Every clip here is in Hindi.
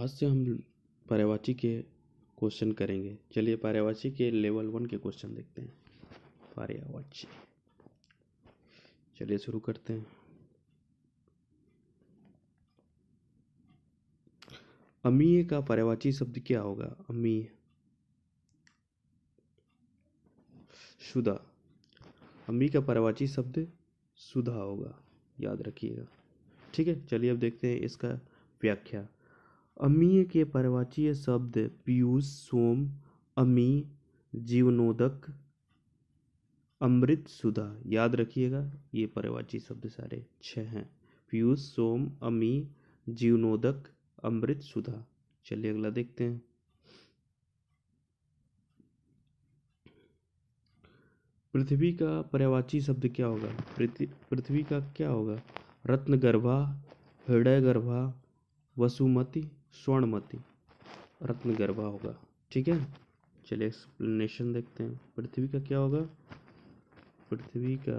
आज से हम पर्यावाची के क्वेश्चन करेंगे चलिए पर्यावाची के लेवल वन के क्वेश्चन देखते हैं पर्यावाची चलिए शुरू करते हैं अमीय का पर्यावाची शब्द क्या होगा अमीय सुधा अमी का पर्यावाची शब्द सुधा होगा याद रखिएगा ठीक है चलिए अब देखते हैं इसका व्याख्या अमीय के पर्वाचीय शब्द पीयूष सोम अमी जीवनोदक अमृत सुधा याद रखिएगा ये पर्वाची शब्द सारे छः हैं पीयूष सोम अमी जीवनोदक अमृत सुधा चलिए अगला देखते हैं पृथ्वी का पर्यावाची शब्द क्या होगा पृथ्वी का क्या होगा रत्नगर्भा हृदय गर्भा वसुमती स्वर्णमती रत्नगर्भा होगा ठीक है चलिए एक्सप्लेनेशन देखते हैं पृथ्वी का क्या होगा पृथ्वी का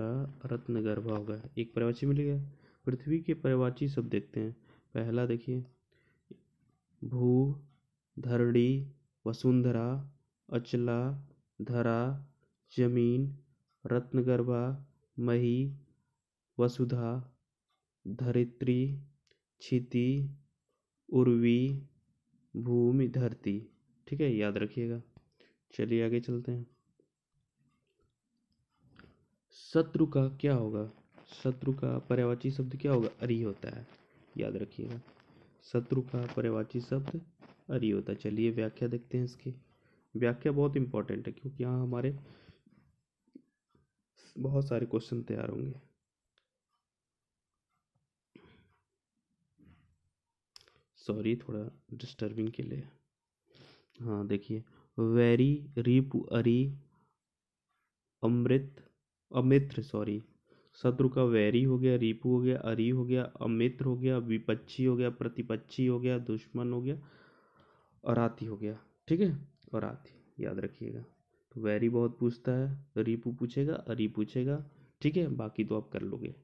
रत्नगर्भा होगा एक परिवाची मिल गया पृथ्वी के परिवाची सब देखते हैं पहला देखिए भू धरणी वसुंधरा अचला धरा जमीन रत्नगर्भा मही वसुधा धरित्री क्षिति उर्वी भूमि धरती ठीक है याद रखिएगा चलिए आगे चलते हैं शत्रु का क्या होगा शत्रु का पर्यावाची शब्द क्या होगा अरि होता है याद रखिएगा शत्रु का पर्यावाची शब्द अरि होता है चलिए व्याख्या देखते हैं इसकी व्याख्या बहुत इंपॉर्टेंट है क्योंकि यहाँ हमारे बहुत सारे क्वेश्चन तैयार होंगे सॉरी थोड़ा डिस्टर्बिंग के लिए हाँ देखिए वेरी रिप अरी अमृत अमित्र सॉरी शत्रु का वैरी हो गया रिपु हो गया अरी हो गया अमित्र हो गया विपक्षी हो गया प्रतिपक्षी हो गया दुश्मन हो गया अराती हो गया ठीक है अराती याद रखिएगा तो वैरी बहुत पूछता है रिपू पूछेगा अरी पूछेगा ठीक है बाकी तो आप कर लोगे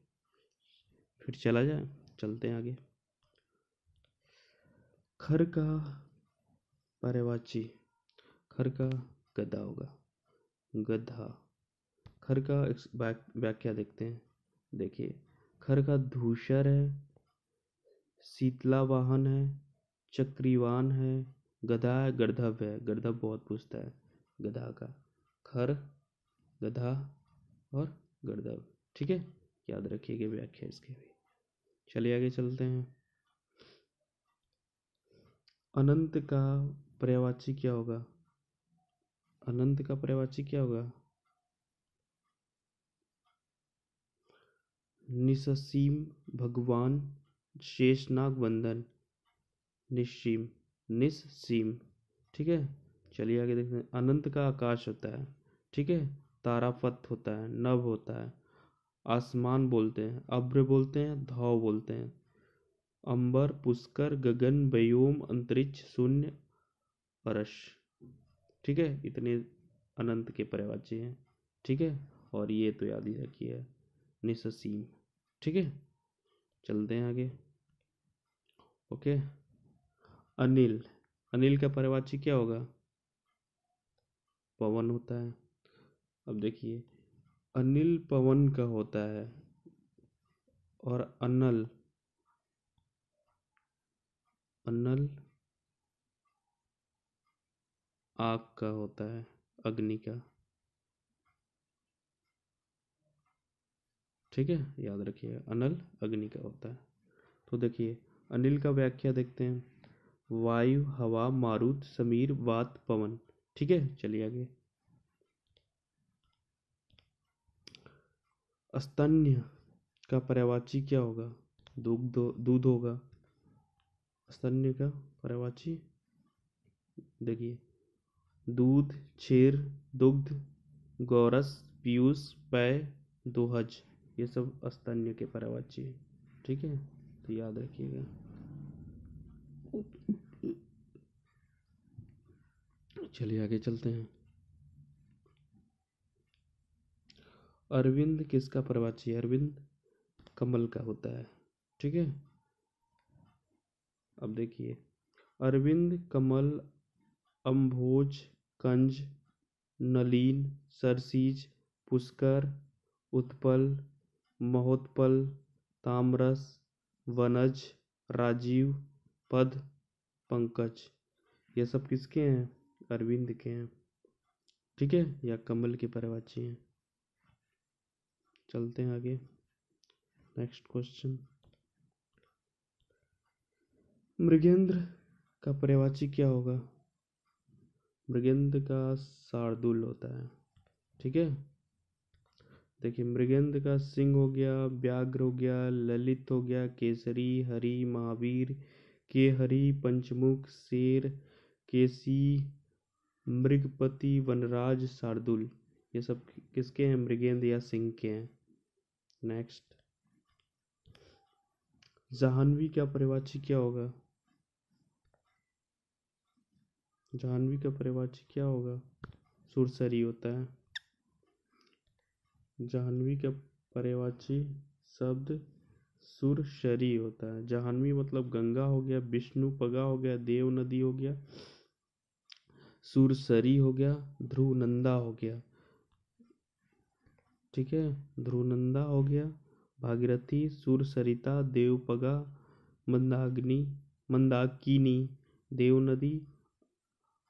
फिर चला जाए चलते हैं आगे खर का पर्यवाची खर का गद्दा होगा गधा खर का व्याख्या देखते हैं देखिए खर का धूसर है शीतला वाहन है चक्रीवान है गधा है गर्धव है गर्धव बहुत पूछता है गधा का खर गधा और गर्धव ठीक है याद रखिएगा व्याख्या इसके भी चलिए आगे चलते हैं अनंत का पर्यायवाची क्या होगा अनंत का पर्यायवाची क्या होगा निससीम भगवान शेषनाग वंदन निस्सीम निस्सीम ठीक है चलिए आगे देखते हैं अनंत का आकाश होता है ठीक है तारापथ होता है नभ होता है आसमान बोलते हैं अभ्र बोलते हैं धाव बोलते हैं अंबर पुष्कर गगन व्योम अंतरिक्ष शून्य परश ठीक है इतने अनंत के परिवाची हैं ठीक है और ये तो याद ही रखिए निससीम ठीक है चलते हैं आगे ओके अनिल अनिल का परिवाची क्या होगा पवन होता है अब देखिए अनिल पवन का होता है और अनल अनल आग का होता है अग्नि का ठीक है याद रखिए अनल अग्नि का होता है तो देखिए अनिल का व्याख्या देखते हैं वायु हवा मारुत समीर वात पवन ठीक है चलिए आगे अस्तन्य का पर्यावाची क्या होगा दूध दूध होगा स्तन्य का परवाची देखिए दूध छेर दुग्ध गौरस पीयूष पय दोहज ये सब स्तन्य के परवाची है ठीक है तो याद रखिएगा चलिए आगे चलते हैं अरविंद किसका प्रवाची है अरविंद कमल का होता है ठीक है अब देखिए अरविंद कमल अम्भोज कंज नलीन सरसीज पुष्कर उत्पल महोत्पल तामरस वनज राजीव पद पंकज ये सब किसके हैं अरविंद के हैं ठीक है या कमल के परवाची हैं चलते हैं आगे नेक्स्ट क्वेश्चन मृगेंद्र का पर्यायवाची क्या होगा मृगेंद्र का शार्दुल होता है ठीक है देखिए मृगेंद्र का सिंह हो गया व्याघ्र हो गया ललित हो गया केसरी हरि महावीर के हरि पंचमुख शेर केसी मृगपति वनराज शार्दुल ये सब किसके हैं मृगेंद्र या सिंह के हैं नेक्स्ट जाह्नवी का परिवाची क्या होगा जाह्नवी का परिभाषी क्या होगा सुरसरी होता है जाह्नवी का परिवाची शब्द सुरशरी होता है जाह्नवी मतलब गंगा हो गया विष्णु पगा हो गया देव नदी हो गया सुरसरी हो गया ध्रुव नंदा हो गया ठीक है ध्रुवनंदा हो गया भागीरथी सुर सरिता देवपगा मंदाग्नि मंदाकिनी देव नदी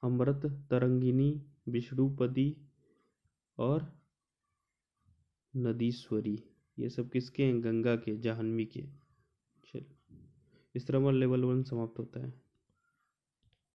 अमृत तरंगिनी विष्णुपदी और नदीश्वरी ये सब किसके हैं गंगा के जाह्नवी के चलिए इस तरह हमारा लेवल वन समाप्त होता है